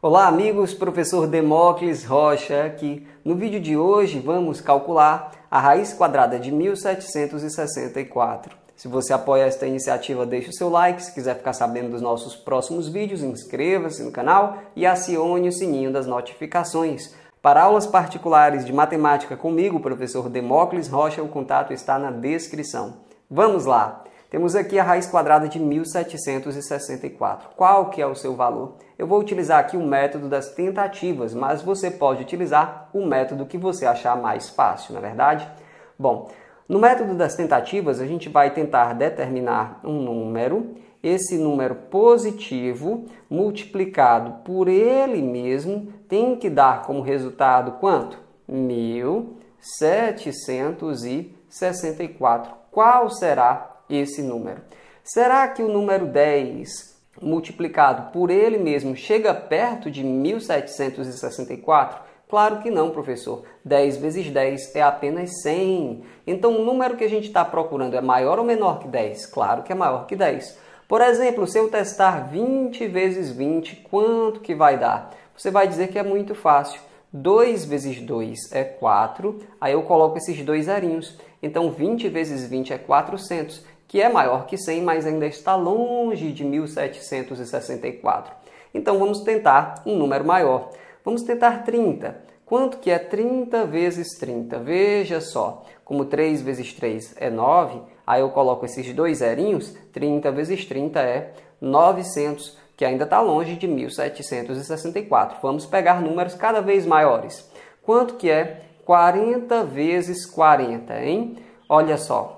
Olá, amigos, professor Demócles Rocha aqui. No vídeo de hoje vamos calcular a raiz quadrada de 1764. Se você apoia esta iniciativa, deixe o seu like. Se quiser ficar sabendo dos nossos próximos vídeos, inscreva-se no canal e acione o sininho das notificações. Para aulas particulares de matemática comigo, professor Demócles Rocha, o contato está na descrição. Vamos lá! Temos aqui a raiz quadrada de 1764. Qual que é o seu valor? Eu vou utilizar aqui o método das tentativas, mas você pode utilizar o método que você achar mais fácil, na é verdade? Bom, no método das tentativas, a gente vai tentar determinar um número, esse número positivo multiplicado por ele mesmo tem que dar como resultado quanto? 1764. Qual será esse número. Será que o número 10 multiplicado por ele mesmo chega perto de 1764? Claro que não, professor. 10 vezes 10 é apenas 100. Então, o número que a gente está procurando é maior ou menor que 10? Claro que é maior que 10. Por exemplo, se eu testar 20 vezes 20, quanto que vai dar? Você vai dizer que é muito fácil. 2 vezes 2 é 4, aí eu coloco esses dois zerinhos. Então, 20 vezes 20 é 400 que é maior que 100, mas ainda está longe de 1764. Então vamos tentar um número maior. Vamos tentar 30. Quanto que é 30 vezes 30? Veja só, como 3 vezes 3 é 9, aí eu coloco esses dois zerinhos, 30 vezes 30 é 900, que ainda está longe de 1764. Vamos pegar números cada vez maiores. Quanto que é 40 vezes 40, hein? Olha só,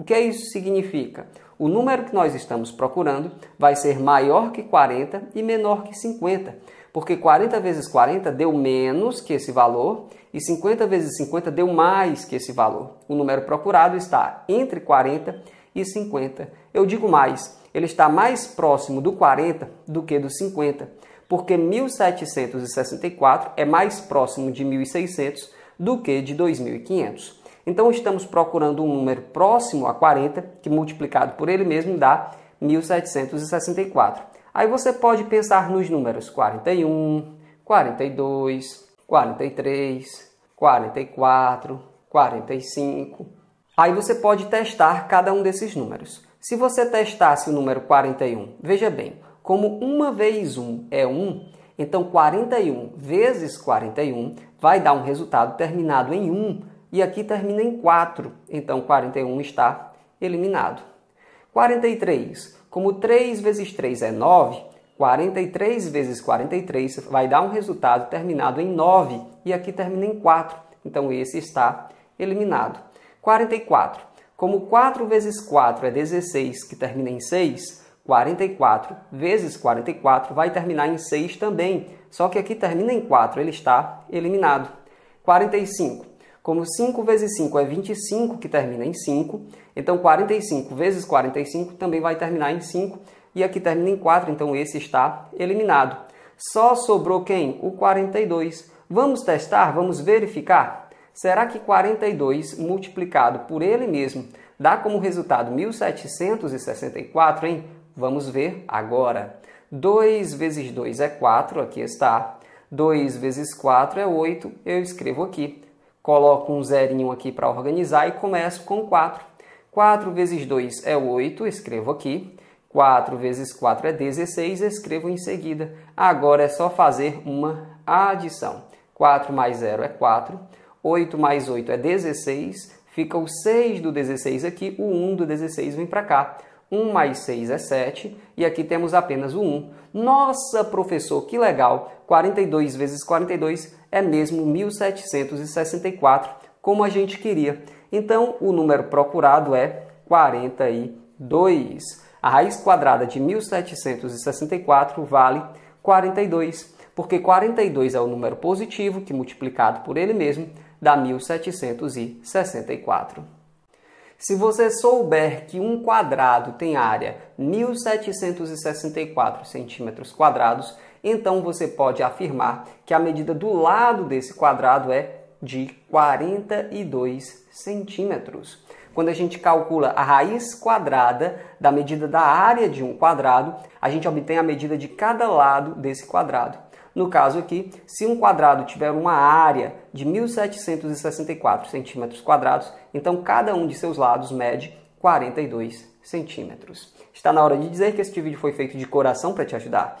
O que isso significa? O número que nós estamos procurando vai ser maior que 40 e menor que 50, porque 40 vezes 40 deu menos que esse valor e 50 vezes 50 deu mais que esse valor. O número procurado está entre 40 e 50. Eu digo mais, ele está mais próximo do 40 do que do 50, porque 1764 é mais próximo de 1600 do que de 2500. Então estamos procurando um número próximo a 40, que multiplicado por ele mesmo dá 1764. Aí você pode pensar nos números 41, 42, 43, 44, 45. Aí você pode testar cada um desses números. Se você testasse o número 41, veja bem, como uma vez 1 é 1, então 41 vezes 41 vai dar um resultado terminado em 1, e aqui termina em 4, então 41 está eliminado. 43. Como 3 vezes 3 é 9, 43 vezes 43 vai dar um resultado terminado em 9 e aqui termina em 4, então esse está eliminado. 44. Como 4 vezes 4 é 16, que termina em 6, 44 vezes 44 vai terminar em 6 também, só que aqui termina em 4, ele está eliminado. 45. Como 5 vezes 5 é 25, que termina em 5, então 45 vezes 45 também vai terminar em 5, e aqui termina em 4, então esse está eliminado. Só sobrou quem? O 42. Vamos testar, vamos verificar? Será que 42 multiplicado por ele mesmo dá como resultado 1764, hein? Vamos ver agora. 2 vezes 2 é 4, aqui está. 2 vezes 4 é 8, eu escrevo aqui. Coloco um zerinho aqui para organizar e começo com 4. 4 vezes 2 é 8, escrevo aqui. 4 vezes 4 é 16, escrevo em seguida. Agora é só fazer uma adição. 4 mais 0 é 4, 8 mais 8 é 16, fica o 6 do 16 aqui, o 1 do 16 vem para cá. 1 mais 6 é 7 e aqui temos apenas o 1. Nossa, professor, que legal! 42 vezes 42 é mesmo 1764, como a gente queria. Então, o número procurado é 42. A raiz quadrada de 1764 vale 42, porque 42 é o número positivo que multiplicado por ele mesmo dá 1764. Se você souber que um quadrado tem área 1764 centímetros quadrados, então você pode afirmar que a medida do lado desse quadrado é de 42 centímetros. Quando a gente calcula a raiz quadrada da medida da área de um quadrado, a gente obtém a medida de cada lado desse quadrado. No caso aqui, se um quadrado tiver uma área de 1764 centímetros quadrados, então cada um de seus lados mede 42 centímetros. Está na hora de dizer que este vídeo foi feito de coração para te ajudar.